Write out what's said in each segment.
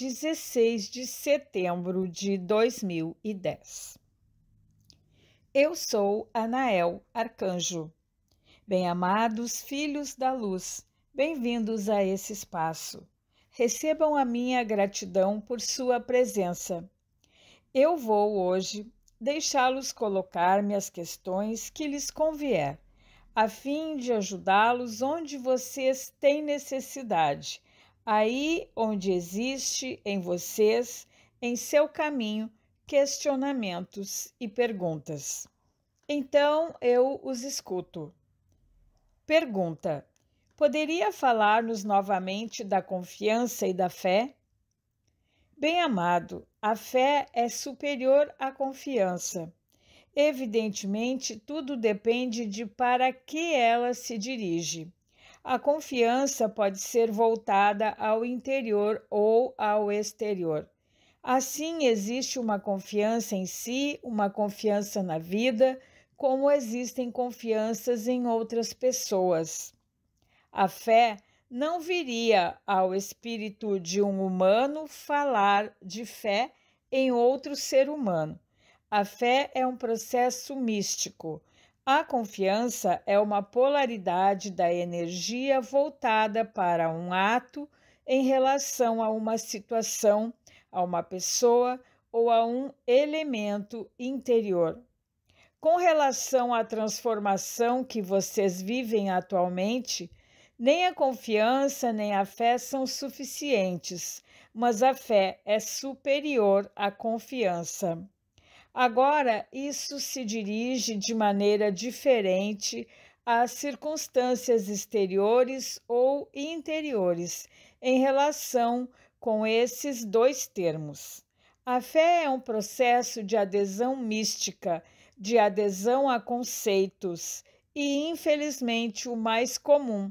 16 de setembro de 2010. Eu sou Anael Arcanjo. Bem-amados filhos da luz, bem-vindos a esse espaço. Recebam a minha gratidão por sua presença. Eu vou hoje deixá-los colocar-me as questões que lhes convier, a fim de ajudá-los onde vocês têm necessidade aí onde existe em vocês, em seu caminho, questionamentos e perguntas. Então eu os escuto. Pergunta: Poderia falar-nos novamente da confiança e da fé? Bem amado, a fé é superior à confiança. Evidentemente, tudo depende de para que ela se dirige. A confiança pode ser voltada ao interior ou ao exterior. Assim, existe uma confiança em si, uma confiança na vida, como existem confianças em outras pessoas. A fé não viria ao espírito de um humano falar de fé em outro ser humano. A fé é um processo místico a confiança é uma polaridade da energia voltada para um ato em relação a uma situação, a uma pessoa ou a um elemento interior. Com relação à transformação que vocês vivem atualmente, nem a confiança nem a fé são suficientes, mas a fé é superior à confiança. Agora, isso se dirige de maneira diferente às circunstâncias exteriores ou interiores em relação com esses dois termos. A fé é um processo de adesão mística, de adesão a conceitos e, infelizmente, o mais comum,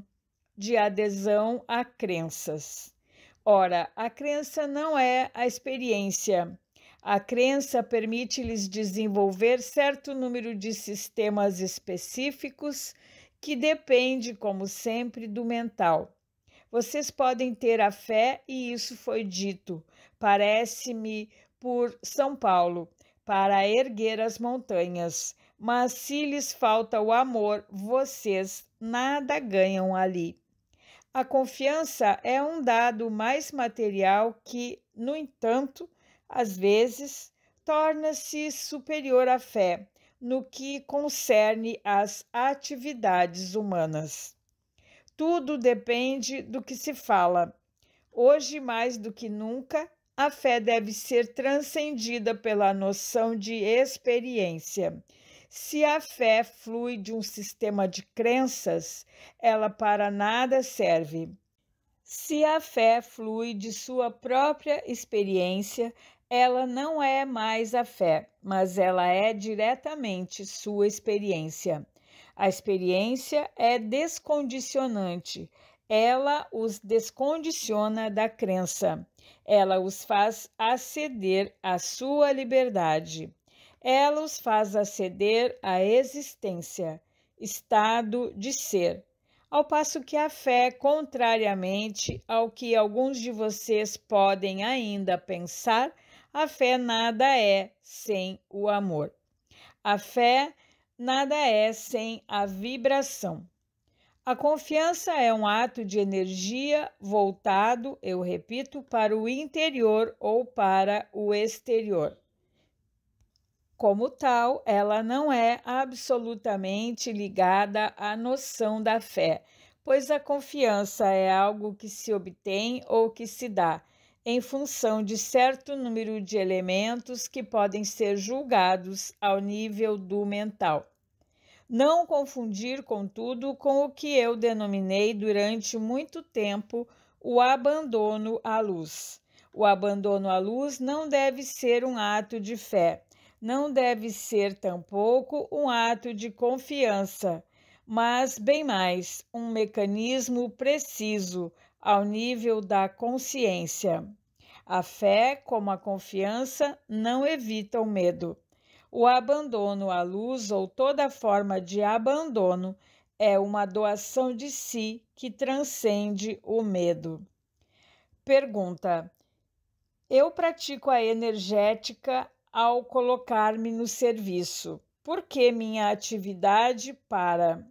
de adesão a crenças. Ora, a crença não é a experiência a crença permite-lhes desenvolver certo número de sistemas específicos, que depende, como sempre, do mental. Vocês podem ter a fé, e isso foi dito, parece-me, por São Paulo, para erguer as montanhas. Mas se lhes falta o amor, vocês nada ganham ali. A confiança é um dado mais material que, no entanto, às vezes, torna-se superior à fé no que concerne às atividades humanas. Tudo depende do que se fala. Hoje, mais do que nunca, a fé deve ser transcendida pela noção de experiência. Se a fé flui de um sistema de crenças, ela para nada serve. Se a fé flui de sua própria experiência, ela não é mais a fé, mas ela é diretamente sua experiência. A experiência é descondicionante, ela os descondiciona da crença, ela os faz aceder à sua liberdade, ela os faz aceder à existência, estado de ser. Ao passo que a fé, é contrariamente ao que alguns de vocês podem ainda pensar, a fé nada é sem o amor. A fé nada é sem a vibração. A confiança é um ato de energia voltado, eu repito, para o interior ou para o exterior. Como tal, ela não é absolutamente ligada à noção da fé, pois a confiança é algo que se obtém ou que se dá, em função de certo número de elementos que podem ser julgados ao nível do mental. Não confundir, contudo, com o que eu denominei durante muito tempo o abandono à luz. O abandono à luz não deve ser um ato de fé, não deve ser tampouco um ato de confiança, mas bem mais um mecanismo preciso ao nível da consciência. A fé, como a confiança, não evita o medo. O abandono à luz ou toda forma de abandono é uma doação de si que transcende o medo. Pergunta: Eu pratico a energética ao colocar-me no serviço. Por que minha atividade para?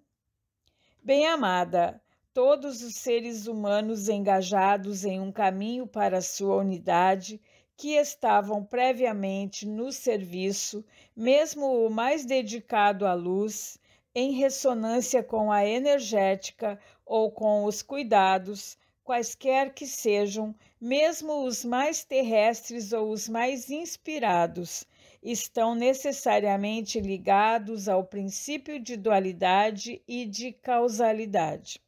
Bem amada, todos os seres humanos engajados em um caminho para sua unidade que estavam previamente no serviço, mesmo o mais dedicado à luz, em ressonância com a energética ou com os cuidados, quaisquer que sejam, mesmo os mais terrestres ou os mais inspirados, estão necessariamente ligados ao princípio de dualidade e de causalidade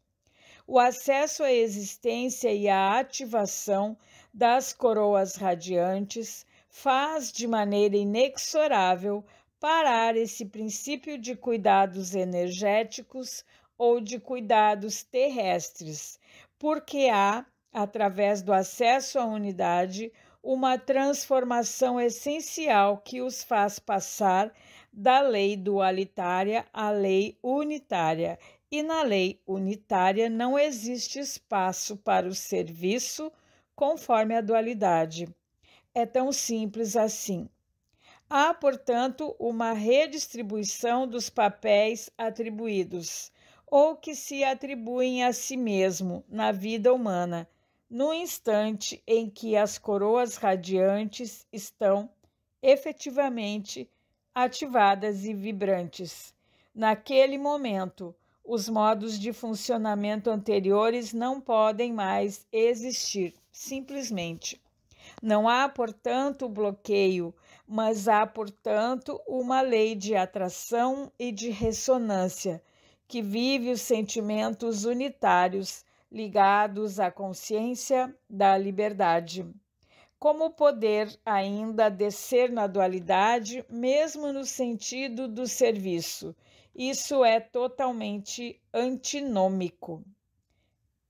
o acesso à existência e à ativação das coroas radiantes faz de maneira inexorável parar esse princípio de cuidados energéticos ou de cuidados terrestres, porque há, através do acesso à unidade, uma transformação essencial que os faz passar da lei dualitária à lei unitária e na lei unitária não existe espaço para o serviço conforme a dualidade. É tão simples assim. Há, portanto, uma redistribuição dos papéis atribuídos ou que se atribuem a si mesmo na vida humana, no instante em que as coroas radiantes estão efetivamente ativadas e vibrantes. Naquele momento, os modos de funcionamento anteriores não podem mais existir, simplesmente. Não há, portanto, bloqueio, mas há, portanto, uma lei de atração e de ressonância que vive os sentimentos unitários ligados à consciência da liberdade. Como poder ainda descer na dualidade, mesmo no sentido do serviço isso é totalmente antinômico.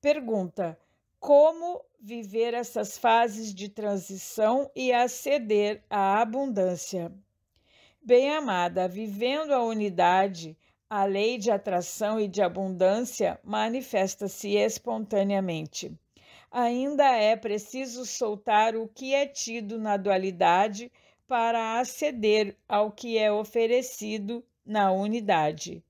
Pergunta: como viver essas fases de transição e aceder à abundância? Bem amada, vivendo a unidade, a lei de atração e de abundância manifesta-se espontaneamente. Ainda é preciso soltar o que é tido na dualidade para aceder ao que é oferecido na unidade.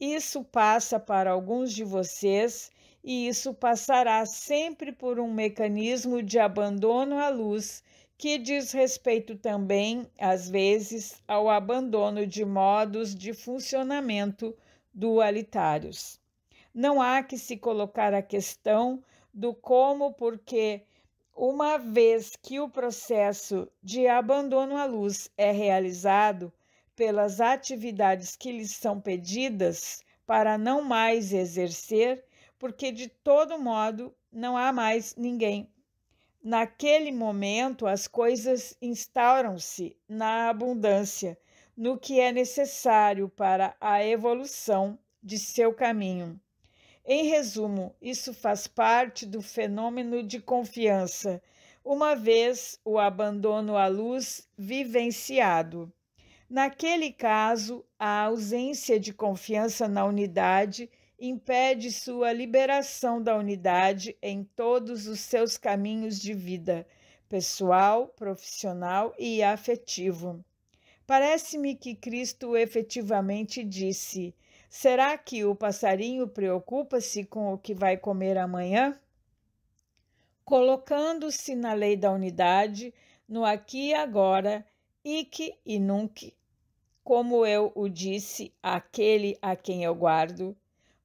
Isso passa para alguns de vocês e isso passará sempre por um mecanismo de abandono à luz que diz respeito também, às vezes, ao abandono de modos de funcionamento dualitários. Não há que se colocar a questão do como, porque, uma vez que o processo de abandono à luz é realizado, pelas atividades que lhes são pedidas para não mais exercer, porque de todo modo não há mais ninguém. Naquele momento, as coisas instauram-se na abundância, no que é necessário para a evolução de seu caminho. Em resumo, isso faz parte do fenômeno de confiança, uma vez o abandono à luz vivenciado. Naquele caso, a ausência de confiança na unidade impede sua liberação da unidade em todos os seus caminhos de vida, pessoal, profissional e afetivo. Parece-me que Cristo efetivamente disse: Será que o passarinho preocupa-se com o que vai comer amanhã? Colocando-se na lei da unidade, no aqui e agora, Ike e nunc, como eu o disse àquele a quem eu guardo,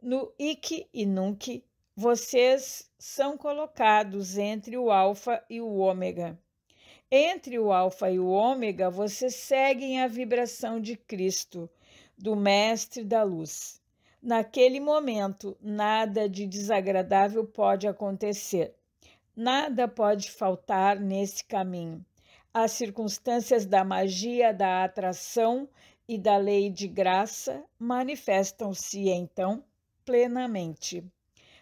no Ike e nunc vocês são colocados entre o alfa e o ômega. Entre o alfa e o ômega vocês seguem a vibração de Cristo, do mestre da luz. Naquele momento, nada de desagradável pode acontecer. Nada pode faltar nesse caminho as circunstâncias da magia, da atração e da lei de graça manifestam-se então plenamente.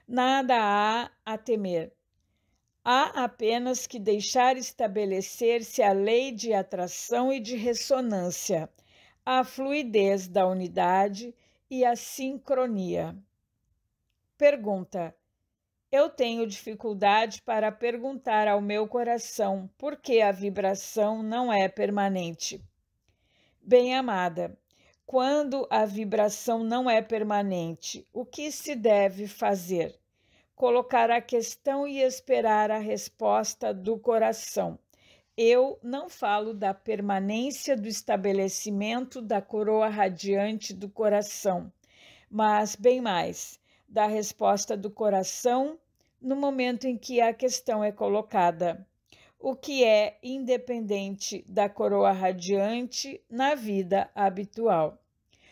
Nada há a temer. Há apenas que deixar estabelecer-se a lei de atração e de ressonância, a fluidez da unidade e a sincronia. Pergunta: eu tenho dificuldade para perguntar ao meu coração por que a vibração não é permanente. Bem amada, quando a vibração não é permanente, o que se deve fazer? Colocar a questão e esperar a resposta do coração. Eu não falo da permanência do estabelecimento da coroa radiante do coração, mas bem mais da resposta do coração no momento em que a questão é colocada, o que é independente da coroa radiante na vida habitual.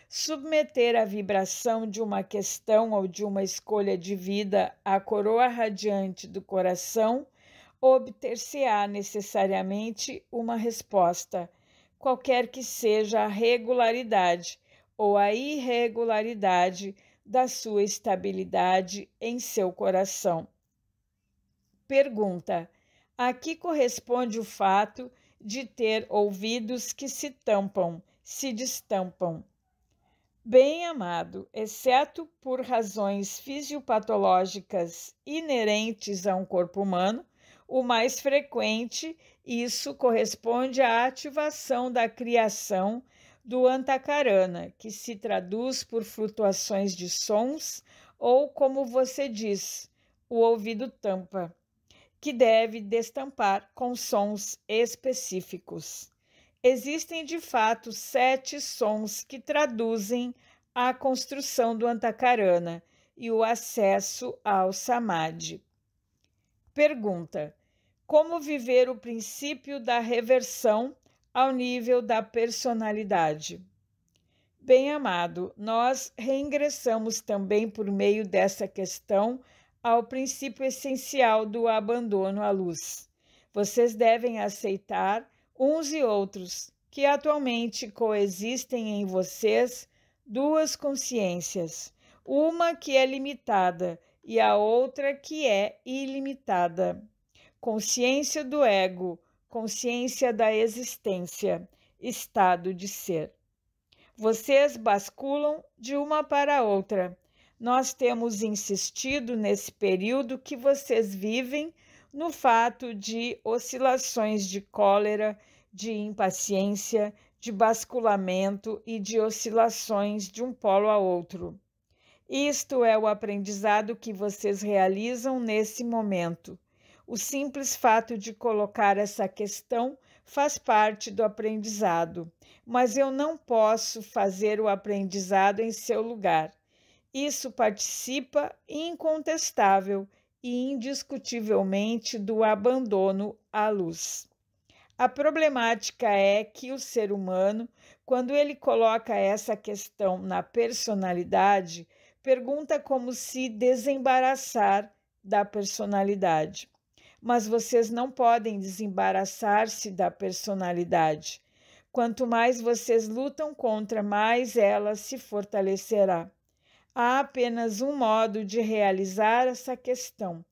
Submeter a vibração de uma questão ou de uma escolha de vida à coroa radiante do coração, obter-se-á necessariamente uma resposta, qualquer que seja a regularidade ou a irregularidade da sua estabilidade em seu coração. Pergunta: Aqui corresponde o fato de ter ouvidos que se tampam, se destampam. Bem amado, exceto por razões fisiopatológicas inerentes a um corpo humano, o mais frequente, isso corresponde à ativação da criação do Antacarana, que se traduz por flutuações de sons ou, como você diz, o ouvido tampa, que deve destampar com sons específicos. Existem de fato sete sons que traduzem a construção do Antacarana e o acesso ao Samadhi. Pergunta: Como viver o princípio da reversão ao nível da personalidade. Bem amado, nós reingressamos também por meio dessa questão ao princípio essencial do abandono à luz. Vocês devem aceitar uns e outros que atualmente coexistem em vocês duas consciências, uma que é limitada e a outra que é ilimitada. Consciência do ego, consciência da existência, estado de ser. Vocês basculam de uma para outra. Nós temos insistido nesse período que vocês vivem no fato de oscilações de cólera, de impaciência, de basculamento e de oscilações de um polo a outro. Isto é o aprendizado que vocês realizam nesse momento. O simples fato de colocar essa questão faz parte do aprendizado, mas eu não posso fazer o aprendizado em seu lugar. Isso participa incontestável e indiscutivelmente do abandono à luz. A problemática é que o ser humano, quando ele coloca essa questão na personalidade, pergunta como se desembaraçar da personalidade mas vocês não podem desembaraçar-se da personalidade. Quanto mais vocês lutam contra, mais ela se fortalecerá. Há apenas um modo de realizar essa questão: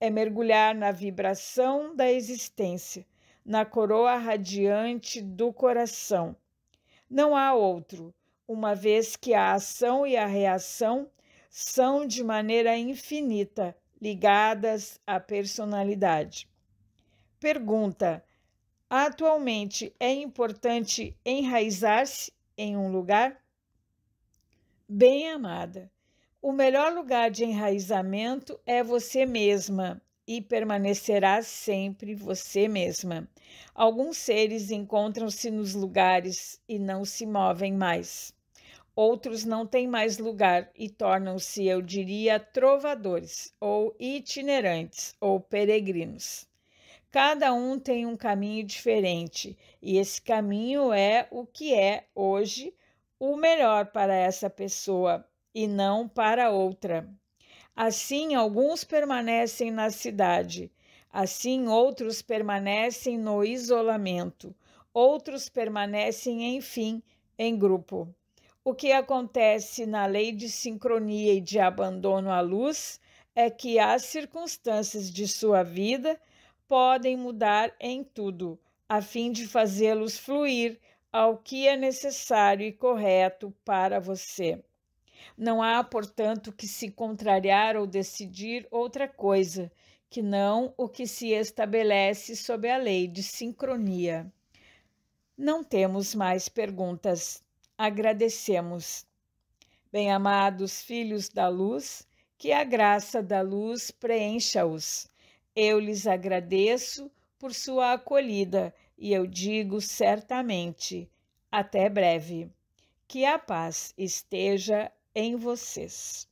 é mergulhar na vibração da existência, na coroa radiante do coração. Não há outro, uma vez que a ação e a reação são de maneira infinita ligadas à personalidade. Pergunta: Atualmente é importante enraizar-se em um lugar? Bem amada, o melhor lugar de enraizamento é você mesma e permanecerá sempre você mesma. Alguns seres encontram-se nos lugares e não se movem mais. Outros não têm mais lugar e tornam-se, eu diria, trovadores, ou itinerantes, ou peregrinos. Cada um tem um caminho diferente, e esse caminho é o que é hoje o melhor para essa pessoa e não para outra. Assim, alguns permanecem na cidade, assim, outros permanecem no isolamento, outros permanecem, enfim, em grupo. O que acontece na lei de sincronia e de abandono à luz é que as circunstâncias de sua vida podem mudar em tudo, a fim de fazê-los fluir ao que é necessário e correto para você. Não há, portanto, que se contrariar ou decidir outra coisa que não o que se estabelece sob a lei de sincronia. Não temos mais perguntas agradecemos. Bem-amados filhos da luz, que a graça da luz preencha-os. Eu lhes agradeço por sua acolhida e eu digo certamente: até breve. Que a paz esteja em vocês.